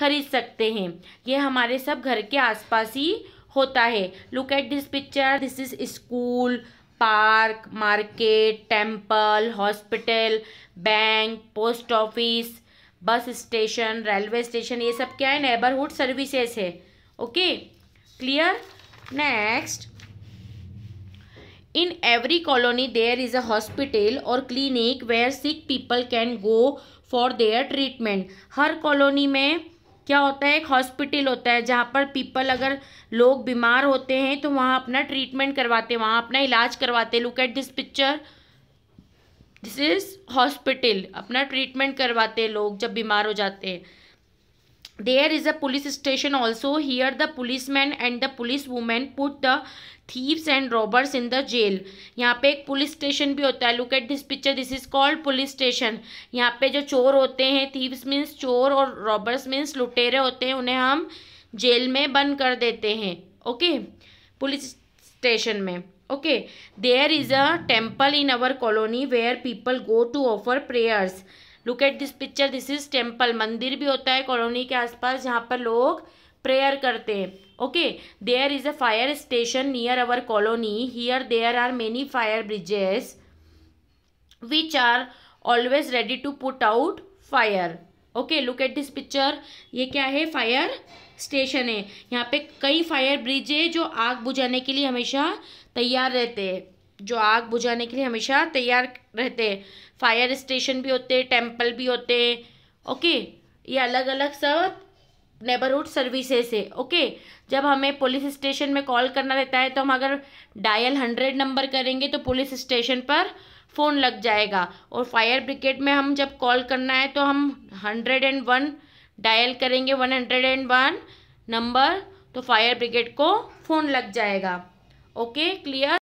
खरीद सकते हैं ये हमारे सब घर के आसपास ही होता है look at this picture this is school park market temple hospital bank post office bus station railway station ये सब क्या है नेबरहुड सर्विसेज है okay clear next in every colony there is a hospital और clinic where sick people can go for their treatment हर colony में क्या होता है एक हॉस्पिटल होता है जहाँ पर पीपल अगर लोग बीमार होते हैं तो वहाँ अपना ट्रीटमेंट करवाते हैं वहाँ अपना इलाज करवाते हैं look at this picture this is hospital अपना ट्रीटमेंट करवाते हैं लोग जब बीमार हो जाते हैं there is a police station also here the policeman and the policewoman put the thieves and robbers in the jail यहाँ पे एक पुलिस स्टेशन भी होता है look at this picture this is called police station यहाँ पे जो चोर होते हैं thieves means चोर और robbers means लुटेरे होते हैं उन्हें हम जेल में बंद कर देते हैं ओके पुलिस स्टेशन में okay there is a temple in our colony where people go to offer prayers look at this picture this is temple मंदिर भी होता है कॉलोनी के आसपास जहाँ पर लोग प्रेयर करते हैं okay there is a fire station near our colony here there are many fire brigades which are always ready to put out fire okay look at this picture ये क्या है फायर स्टेशन है यहाँ पे कई fire bridge है जो आग बुझाने के लिए हमेशा तैयार रहते हैं जो आग बुझाने के लिए हमेशा तैयार रहते हैं फायर स्टेशन भी होते टेम्पल भी होते ओके ये अलग अलग सब नेबरहुड सर्विसेस है ओके जब हमें पुलिस स्टेशन में कॉल करना रहता है तो हम अगर डायल हंड्रेड नंबर करेंगे तो पुलिस स्टेशन पर फ़ोन लग जाएगा और फायर ब्रिगेड में हम जब कॉल करना है तो हम हंड्रेड एंड वन डायल करेंगे one hundred and one number तो फायर ब्रिगेड को फ़ोन लग जाएगा ओके क्लियर